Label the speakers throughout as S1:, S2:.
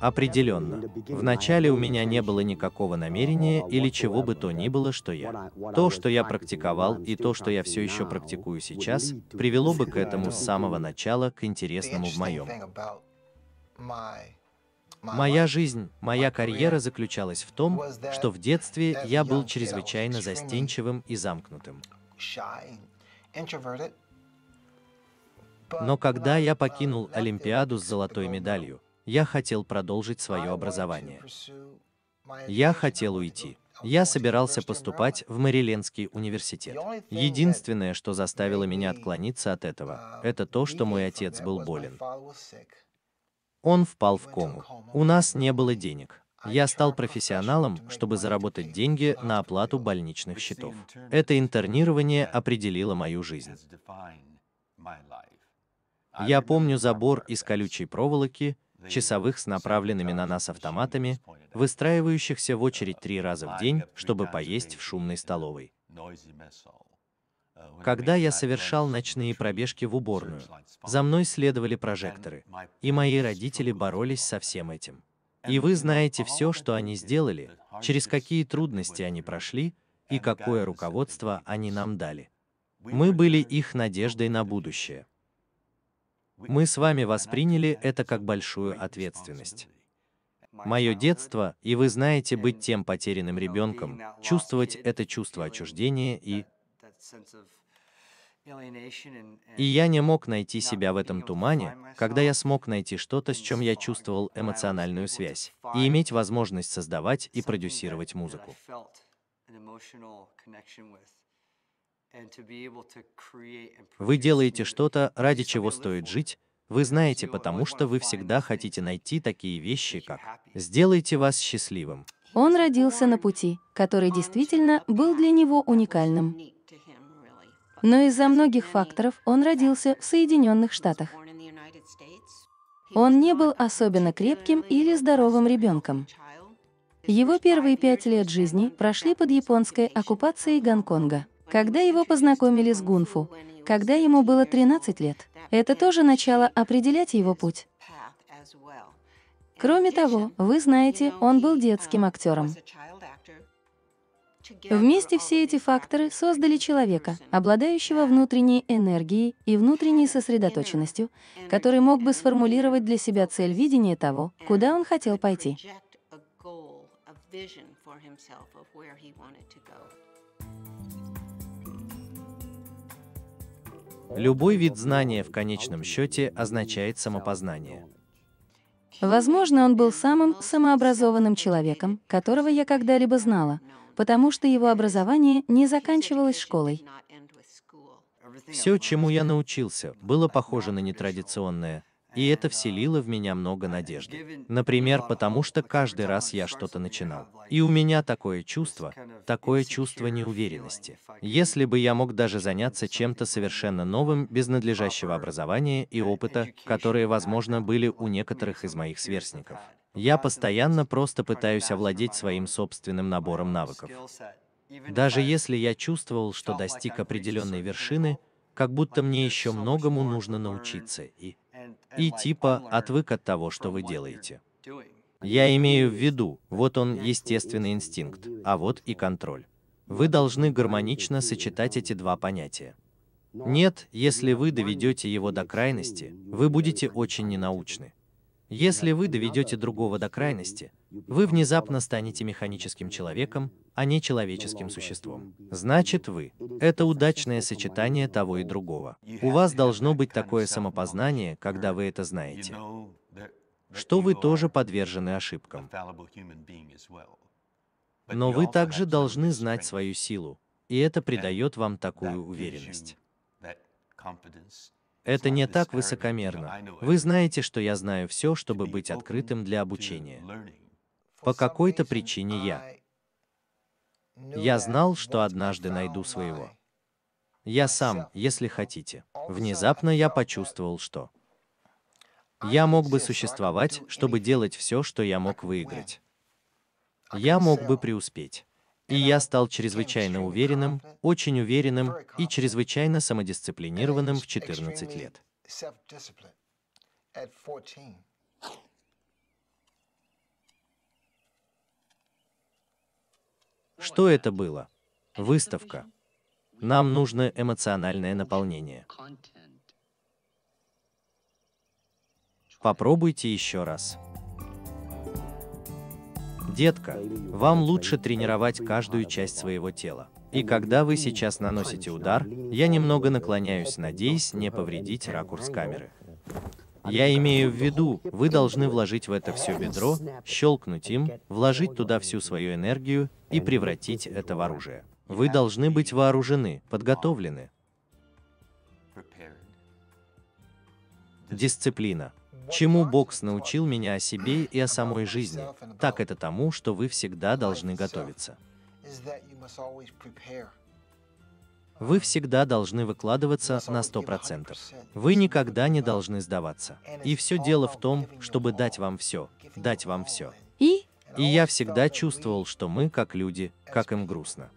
S1: Определенно. Вначале у меня не было никакого намерения или чего бы то ни было, что я. То, что я практиковал и то, что я все еще практикую сейчас, привело бы к этому с самого начала, к интересному в моем.
S2: Моя жизнь,
S1: моя карьера заключалась в том, что в детстве я был чрезвычайно застенчивым и замкнутым. Но когда я покинул Олимпиаду с золотой медалью, я хотел продолжить свое образование. Я хотел уйти. Я собирался поступать в Мэрилендский университет. Единственное, что заставило меня отклониться от этого, uh, это то, что мой отец был болен. Он впал в кому. У нас не было денег. Я стал профессионалом, чтобы заработать деньги на оплату больничных счетов. Это интернирование определило мою жизнь. Я помню забор из колючей проволоки, часовых с направленными на нас автоматами, выстраивающихся в очередь три раза в день, чтобы поесть в шумной столовой. Когда я совершал ночные пробежки в уборную, за мной следовали прожекторы, и мои родители боролись со всем этим. И вы знаете все, что они сделали, через какие трудности они прошли и какое руководство они нам дали. Мы были их надеждой на будущее. Мы с вами восприняли это как большую ответственность. Мое детство, и вы знаете, быть тем потерянным ребенком, чувствовать это чувство отчуждения и... И я не мог найти себя в этом тумане, когда я смог найти что-то, с чем я чувствовал эмоциональную связь, и иметь возможность создавать и продюсировать музыку. Вы делаете что-то, ради чего стоит жить, вы знаете, потому что вы всегда хотите найти такие вещи, как «сделайте вас счастливым».
S2: Он родился на пути, который действительно был для него уникальным. Но из-за многих факторов он родился в Соединенных Штатах. Он не был особенно крепким или здоровым ребенком. Его первые пять лет жизни прошли под японской оккупацией Гонконга когда его познакомили с Гунфу, когда ему было 13 лет. Это тоже начало определять его путь. Кроме того, вы знаете, он был детским актером. Вместе все эти факторы создали человека, обладающего внутренней энергией и внутренней сосредоточенностью, который мог бы сформулировать для себя цель видения того, куда он хотел пойти. vision for
S1: Любой вид знания в конечном счете означает самопознание.
S2: Возможно, он был самым самообразованным человеком, которого я когда-либо знала, потому что его образование не заканчивалось школой.
S1: Все, чему я научился, было похоже на нетрадиционное, и это вселило в меня много надежды. Например, потому что каждый раз я что-то начинал. И у меня такое чувство, такое чувство неуверенности. Если бы я мог даже заняться чем-то совершенно новым без надлежащего образования и опыта, которые, возможно, были у некоторых из моих сверстников. Я постоянно просто пытаюсь овладеть своим собственным набором навыков. Даже если я чувствовал, что достиг определенной вершины, как будто мне еще многому нужно научиться, и и типа отвык от того, что вы делаете. Я имею в виду, вот он естественный инстинкт, а вот и контроль. Вы должны гармонично сочетать эти два понятия. Нет, если вы доведете его до крайности, вы будете очень ненаучны. Если вы доведете другого до крайности, вы внезапно станете механическим человеком, а не человеческим существом. Значит, вы – это удачное сочетание того и другого. У вас должно быть такое самопознание, когда вы это знаете, что вы тоже подвержены ошибкам. Но вы также должны знать свою силу, и это придает вам такую уверенность. Это не так высокомерно. Вы знаете, что я знаю все, чтобы быть открытым для обучения. По какой-то причине я я знал, что однажды найду своего. Я сам, если хотите. Внезапно я почувствовал, что я мог бы существовать, чтобы делать все, что я мог выиграть. Я мог бы преуспеть. И я стал чрезвычайно уверенным, очень уверенным и чрезвычайно самодисциплинированным в 14 лет. Что это было? Выставка. Нам нужно эмоциональное наполнение. Попробуйте еще раз. Детка, вам лучше тренировать каждую часть своего тела. И когда вы сейчас наносите удар, я немного наклоняюсь, надеясь не повредить ракурс камеры. Я имею в виду, вы должны вложить в это все бедро, щелкнуть им, вложить туда всю свою энергию и превратить это в оружие. Вы должны быть вооружены, подготовлены. Дисциплина. Чему бокс научил меня о себе и о самой жизни, так это тому, что вы всегда должны готовиться. Вы всегда должны выкладываться на 100%. Вы никогда не должны сдаваться. И все дело в том, чтобы дать вам все, дать вам все. И? И я всегда чувствовал, что мы, как люди, как им грустно.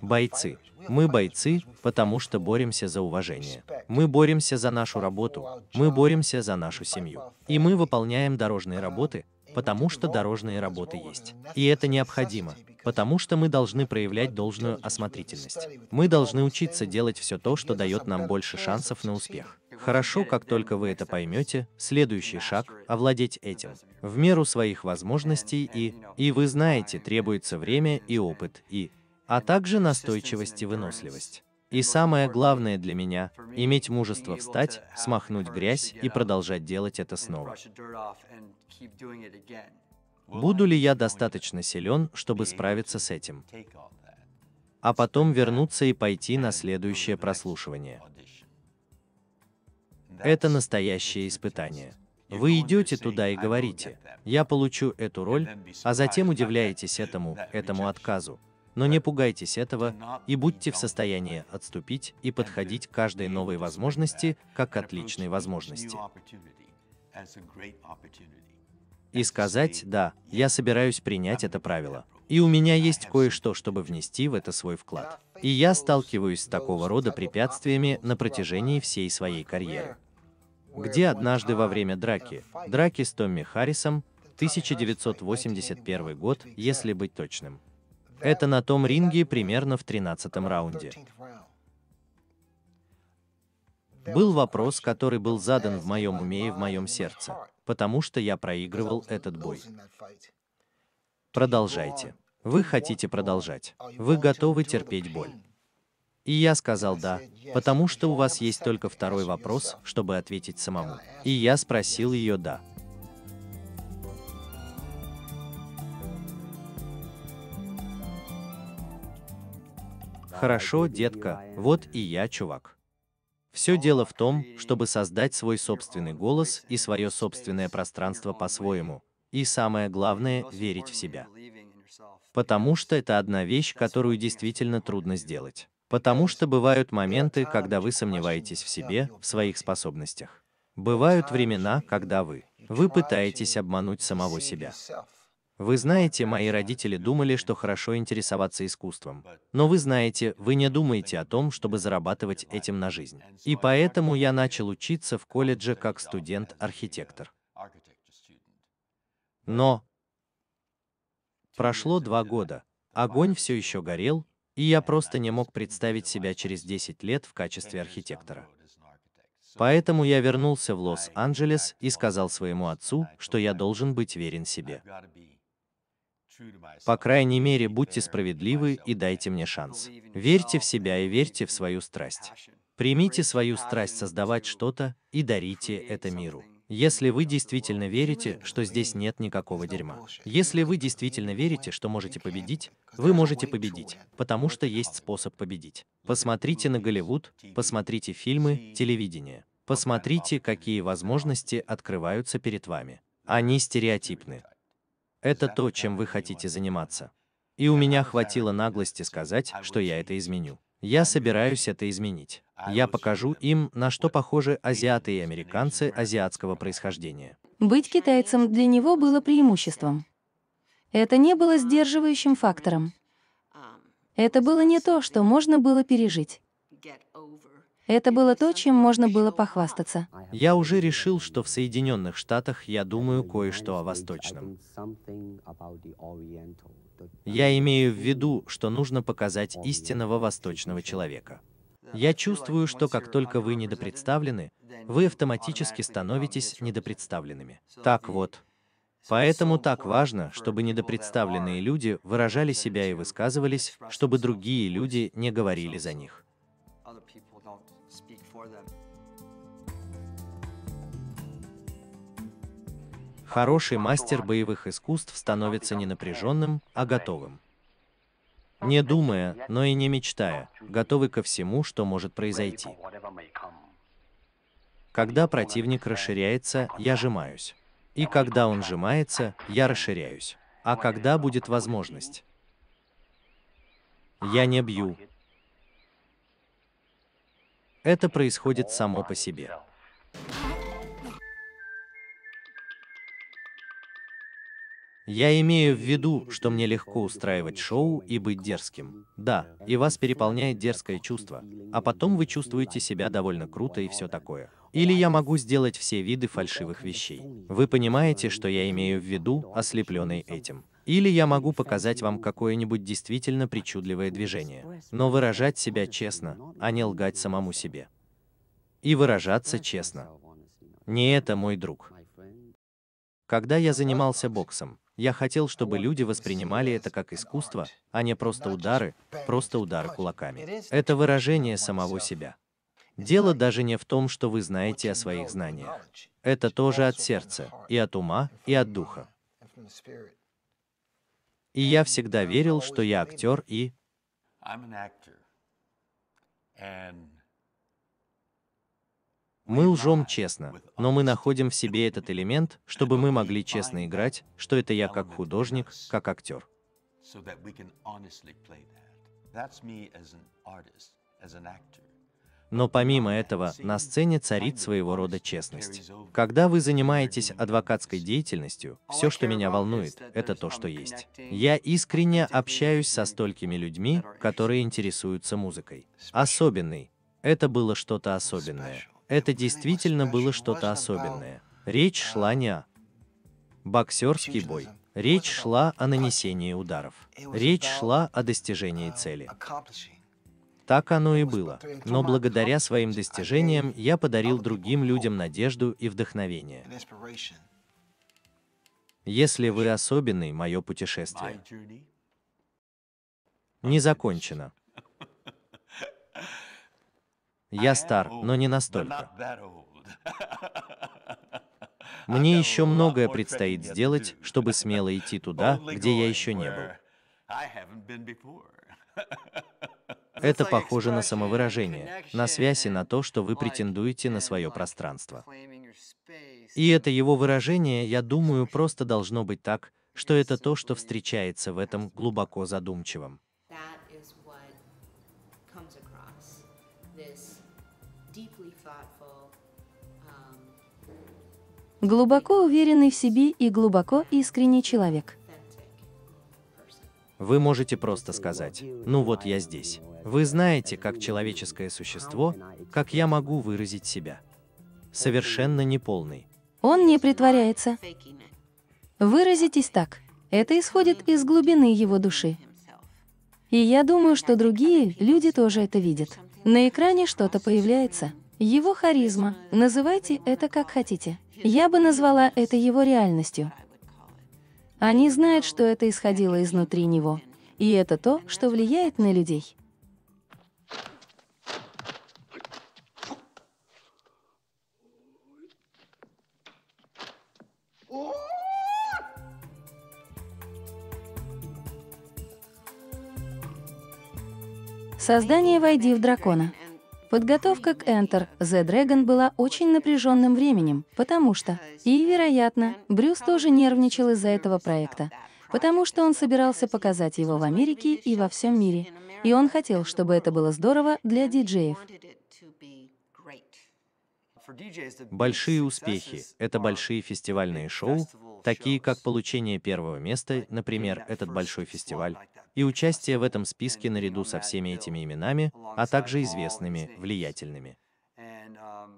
S1: Бойцы. Мы бойцы, потому что боремся за уважение. Мы боремся за нашу работу. Мы боремся за нашу семью. И мы выполняем дорожные работы, потому что дорожные работы есть. И это необходимо, потому что мы должны проявлять должную осмотрительность. Мы должны учиться делать все то, что дает нам больше шансов на успех. Хорошо, как только вы это поймете, следующий шаг – овладеть этим. В меру своих возможностей и, и вы знаете, требуется время и опыт, и, а также настойчивость и выносливость. И самое главное для меня – иметь мужество встать, смахнуть грязь и продолжать делать это снова буду ли я достаточно силен, чтобы справиться с этим, а потом вернуться и пойти на следующее прослушивание. Это настоящее испытание. Вы идете туда и говорите, я получу эту роль, а затем удивляетесь этому, этому отказу. Но не пугайтесь этого и будьте в состоянии отступить и подходить к каждой новой возможности как к отличной возможности и сказать «да, я собираюсь принять это правило». И у меня есть кое-что, чтобы внести в это свой вклад. И я сталкиваюсь с такого рода препятствиями на протяжении всей своей карьеры. Где однажды во время драки, драки с Томми Харрисом, 1981 год, если быть точным. Это на том ринге примерно в 13 раунде. Был вопрос, который был задан в моем уме и в моем сердце потому что я проигрывал этот бой. Продолжайте. Вы хотите продолжать. Вы готовы терпеть боль. И я сказал «да», потому что у вас есть только второй вопрос, чтобы ответить самому. И я спросил ее «да». Хорошо, детка, вот и я, чувак. Все дело в том, чтобы создать свой собственный голос и свое собственное пространство по-своему. И самое главное — верить в себя. Потому что это одна вещь, которую действительно трудно сделать. Потому что бывают моменты, когда вы сомневаетесь в себе, в своих способностях. Бывают времена, когда вы, вы пытаетесь обмануть самого себя. Вы знаете, мои родители думали, что хорошо интересоваться искусством. Но вы знаете, вы не думаете о том, чтобы зарабатывать этим на жизнь. И поэтому я начал учиться в колледже как студент-архитектор. Но прошло два года, огонь все еще горел, и я просто не мог представить себя через 10 лет в качестве архитектора. Поэтому я вернулся в Лос-Анджелес и сказал своему отцу, что я должен быть верен себе. По крайней мере, будьте справедливы и дайте мне шанс. Верьте в себя и верьте в свою страсть. Примите свою страсть создавать что-то и дарите это миру. Если вы действительно верите, что здесь нет никакого дерьма. Если вы действительно верите, что можете победить, вы можете победить, потому что есть способ победить. Посмотрите на Голливуд, посмотрите фильмы, телевидение. Посмотрите, какие возможности открываются перед вами. Они стереотипны это то, чем вы хотите заниматься. И у меня хватило наглости сказать, что я это изменю. Я собираюсь это изменить. Я покажу им, на что похожи азиаты и американцы азиатского происхождения.
S2: Быть китайцем для него было преимуществом. Это не было сдерживающим фактором. Это было не то, что можно было пережить. Это было то, чем можно было похвастаться.
S1: Я уже решил, что в Соединенных Штатах я думаю кое-что о Восточном. Я имею в виду, что нужно показать истинного восточного человека. Я чувствую, что как только вы недопредставлены, вы автоматически становитесь недопредставленными. Так вот. Поэтому так важно, чтобы недопредставленные люди выражали себя и высказывались, чтобы другие люди не говорили за них
S3: speak for them.
S1: Хороший мастер боевых искусств становится не напряженным, а готовым. Не думая, но и не мечтая, готовый ко всему, что может произойти. Когда противник расширяется, я сжимаюсь. И когда он сжимается, я расширяюсь. А когда будет возможность? Я не бью, это происходит само по себе. Я имею в виду, что мне легко устраивать шоу и быть дерзким. Да, и вас переполняет дерзкое чувство, а потом вы чувствуете себя довольно круто и все такое. Или я могу сделать все виды фальшивых вещей. Вы понимаете, что я имею в виду, ослепленный этим. Или я могу показать вам какое-нибудь действительно причудливое движение. Но выражать себя честно, а не лгать самому себе. И выражаться честно. Не это мой друг. Когда я занимался боксом, я хотел, чтобы люди воспринимали это как искусство, а не просто удары, просто удары кулаками. Это выражение самого себя. Дело даже не в том, что вы знаете о своих знаниях. Это тоже от сердца, и от ума, и от духа. И я всегда верил, что я актер и... Мы лжем честно, но мы находим в себе этот элемент, чтобы мы могли честно играть, что это я как художник, как актер.
S3: So that we can honestly play that. That's me as an artist, as an actor.
S1: Но помимо этого, на сцене царит своего рода честность. Когда вы занимаетесь адвокатской деятельностью, все, что меня волнует, это то, что есть. Я искренне общаюсь со столькими людьми, которые интересуются музыкой. Особенный. Это было что-то особенное. Это действительно было что-то особенное. Речь шла не о боксерский бой. Речь шла о нанесении ударов. Речь шла о достижении цели. Так оно и было. Но благодаря своим достижениям я подарил другим людям надежду и вдохновение. Если вы особенный, мое путешествие не закончено. Я стар, но не настолько. Мне еще многое предстоит сделать, чтобы смело идти туда, где я еще не
S3: был.
S1: Это похоже на самовыражение, на связь и на то, что вы претендуете на свое пространство. И это его выражение, я думаю, просто должно быть так, что это то, что встречается в этом глубоко задумчивом.
S3: Um,
S2: глубоко уверенный в себе и глубоко искренний человек –
S1: вы можете просто сказать, ну вот я здесь. Вы знаете, как человеческое существо, как я могу выразить себя. Совершенно неполный.
S2: Он не притворяется. Выразитесь так. Это исходит из глубины его души. И я думаю, что другие люди тоже это видят. На экране что-то появляется. Его харизма. Называйте это как хотите. Я бы назвала это его реальностью. Они знают, что это исходило изнутри него. И это то, что влияет на людей. Создание «Войди в дракона». Подготовка к Enter The Dragon была очень напряженным временем, потому что, и, вероятно, Брюс тоже нервничал из-за этого проекта, потому что он собирался показать его в Америке и во всем мире, и он хотел, чтобы это было здорово для диджеев.
S1: Большие успехи — это большие фестивальные шоу, такие как получение первого места, например, этот большой фестиваль, и участие в этом списке наряду со всеми этими именами, а также известными, влиятельными.
S3: Um,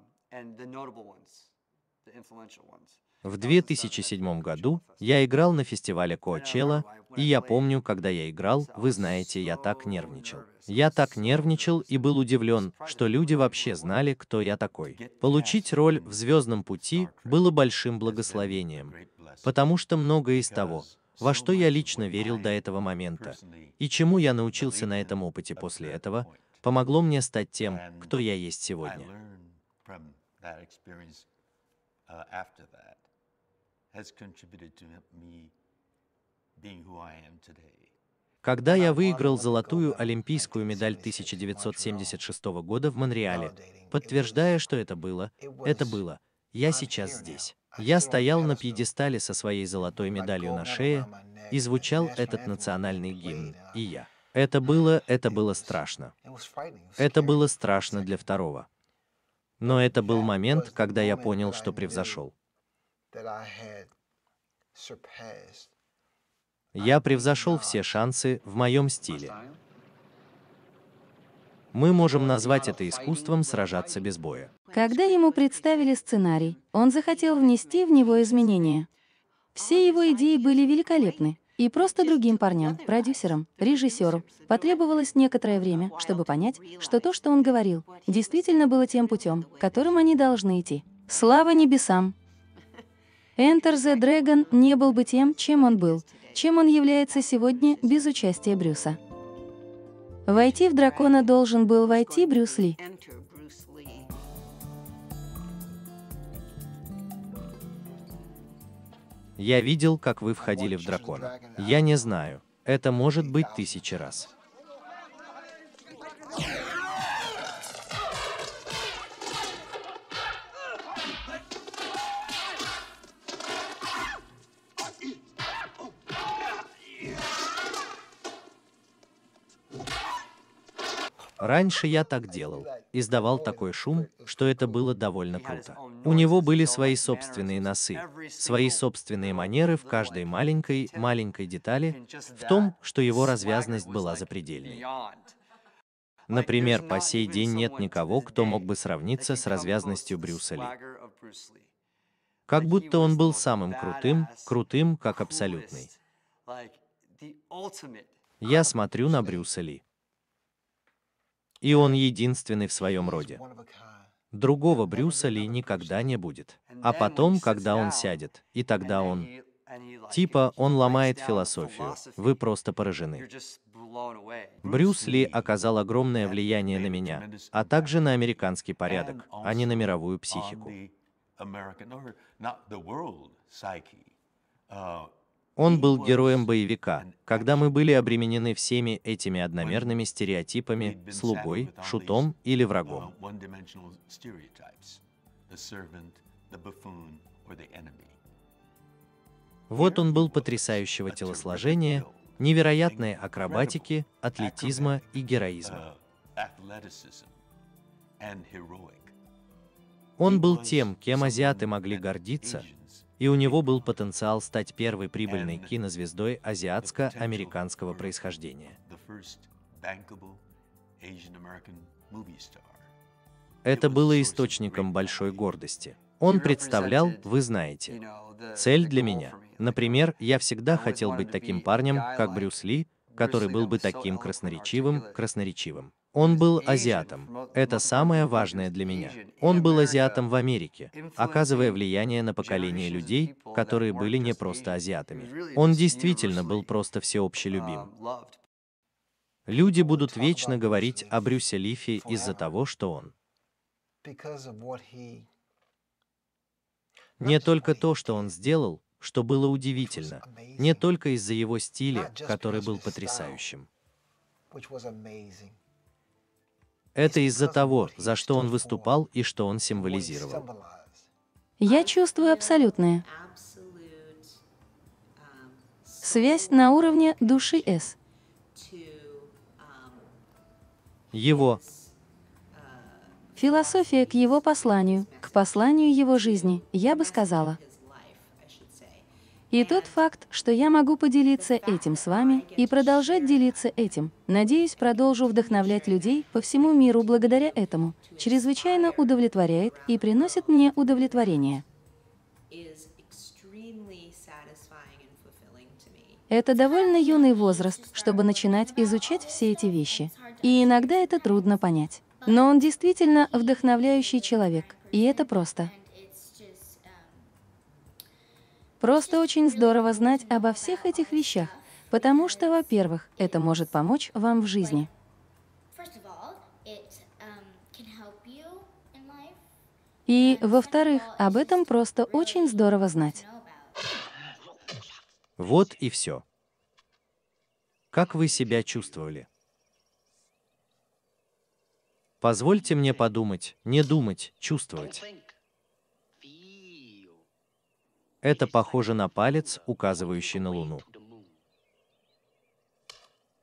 S1: в 2007 uh, году я играл на фестивале Коачелла, и я помню, когда я играл, вы знаете, я так нервничал. Я так нервничал и был удивлен, что люди вообще знали, кто я такой. Получить роль в «Звездном пути» было большим благословением, потому что многое из того, во что я лично верил до этого момента, и чему я научился на этом опыте после этого, помогло мне стать тем, кто я есть сегодня. Uh, Когда я выиграл золотую олимпийскую медаль 1976 года в Монреале, подтверждая, что это было, это было, я сейчас здесь. А я стоял на пьедестале со своей золотой медалью на шее и звучал этот национальный гимн, и я. Это было, это было страшно. Это было страшно для второго. Но это был момент, когда я понял, что превзошел. Я превзошел все шансы в моем стиле. Мы можем назвать это искусством сражаться без боя.
S2: Когда ему представили сценарий, он захотел внести в него изменения. Все его идеи были великолепны, и просто другим парням, продюсерам, режиссеру потребовалось некоторое время, чтобы понять, что то, что он говорил, действительно было тем путем, которым они должны идти. Слава небесам! Enter the Dragon не был бы тем, чем он был, чем он является сегодня без участия Брюса. Войти в дракона должен был войти Брюс Ли.
S1: Я видел, как вы входили в дракона. Я не знаю. Это может быть тысячи раз. Yeah. Раньше я так делал, издавал такой шум, что это было довольно круто. У него были свои собственные носы, свои собственные манеры в каждой маленькой-маленькой детали, в том, что его развязность была запредельной. Например, по сей день нет никого, кто мог бы сравниться с развязностью Брюса
S3: Ли.
S1: Как будто он был самым крутым, крутым как абсолютный. Я смотрю на Брюса Ли. И он единственный в своем роде. Другого Брюса Ли никогда не будет. А потом, когда он сядет, и тогда он... Типа, он ломает философию. Вы просто поражены. Брюс Ли оказал огромное влияние на меня, а также на американский порядок, а не на мировую психику. Он был героем боевика, когда мы были обременены всеми этими одномерными стереотипами, слугой, шутом или врагом. Вот он был потрясающего телосложения, невероятной акробатики, атлетизма и героизма. Он был тем, кем азиаты могли гордиться, и у него был потенциал стать первой прибыльной кинозвездой азиатско-американского
S3: происхождения.
S1: Это было источником большой гордости. Он представлял, вы знаете, цель для меня. Например, я всегда хотел быть таким парнем, как Брюс Ли, который был бы таким красноречивым, красноречивым. Он был азиатом. Это самое важное для меня. Он был азиатом в Америке, оказывая влияние на поколение людей, которые были не просто азиатами. Он действительно был просто всеобщелюбим. Uh, Люди будут вечно говорить о Брюсе Лифе из-за того, что он. Не только то, что он сделал, что было удивительно, не только из-за его стиля, который был потрясающим. Это из-за того, за что он выступал и что он символизировал.
S2: Я чувствую абсолютное. Связь на уровне души С. Его Философия к его посланию, к посланию его жизни, я бы сказала. И тот факт, что я могу поделиться этим с вами и продолжать делиться этим, надеюсь, продолжу вдохновлять людей по всему миру благодаря этому, чрезвычайно удовлетворяет и приносит мне удовлетворение. Это довольно юный возраст, чтобы начинать изучать все эти вещи. И иногда это трудно понять. Но он действительно вдохновляющий человек, и это просто. Просто очень здорово знать обо всех этих вещах, потому что, во-первых, это может помочь вам в жизни. Um, и, во-вторых, об этом просто очень здорово знать.
S1: Вот и все. Как вы себя чувствовали? Позвольте мне подумать, не думать, чувствовать. Это похоже на палец, указывающий на Луну.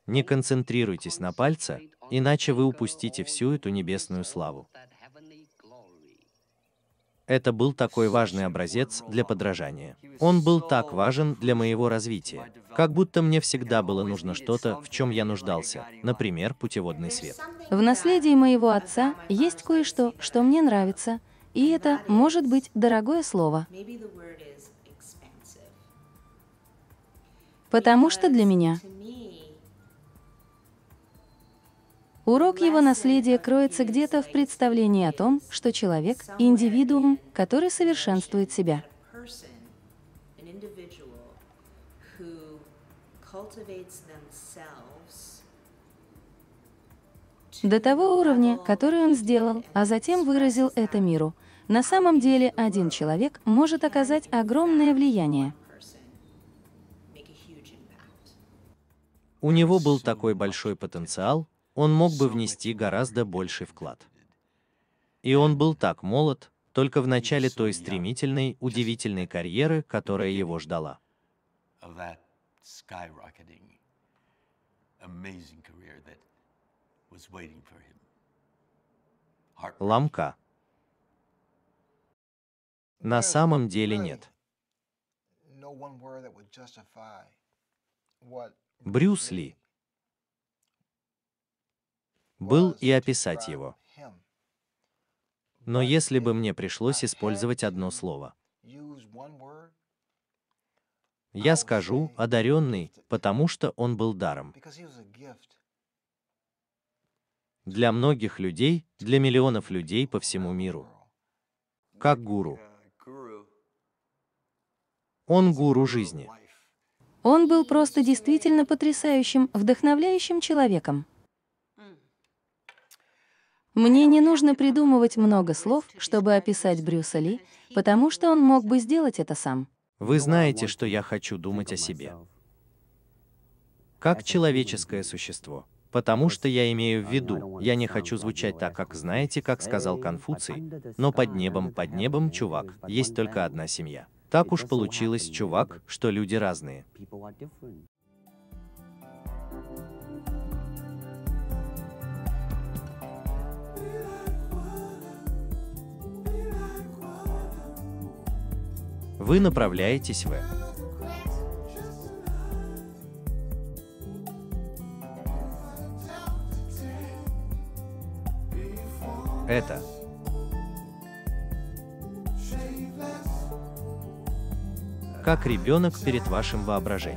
S1: Не концентрируйтесь на пальце, иначе вы упустите всю эту небесную славу. Это был такой важный образец для подражания. Он был так важен для моего развития. Как будто мне всегда было нужно что-то, в чем я нуждался, например, путеводный свет.
S2: В наследии моего отца есть кое-что, что мне нравится, и это может быть дорогое слово. Потому что для меня урок его наследия кроется где-то в представлении о том, что человек — индивидуум, который совершенствует себя. До того уровня, который он сделал, а затем выразил это миру. На самом деле один человек может оказать огромное влияние.
S1: У него был такой большой потенциал, он мог бы внести гораздо больший вклад. И он был так молод, только в начале той стремительной, удивительной карьеры, которая его ждала. Ламка. На самом деле нет. Брюс Ли был и описать его. Но если бы мне пришлось использовать одно слово, я скажу «одаренный», потому что он был даром. Для многих людей, для миллионов людей по всему миру. Как гуру. Он гуру жизни.
S2: Он был просто действительно потрясающим, вдохновляющим человеком. Мне не нужно придумывать много слов, чтобы описать Брюса Ли, потому что он мог бы сделать это сам.
S1: Вы знаете, что я хочу думать о себе. Как человеческое существо. Потому что я имею в виду, я не хочу звучать так, как знаете, как сказал Конфуций, но под небом, под небом, чувак, есть только одна семья. Так уж получилось, чувак, что люди разные. Вы направляетесь в... Это как ребенок перед вашим воображением.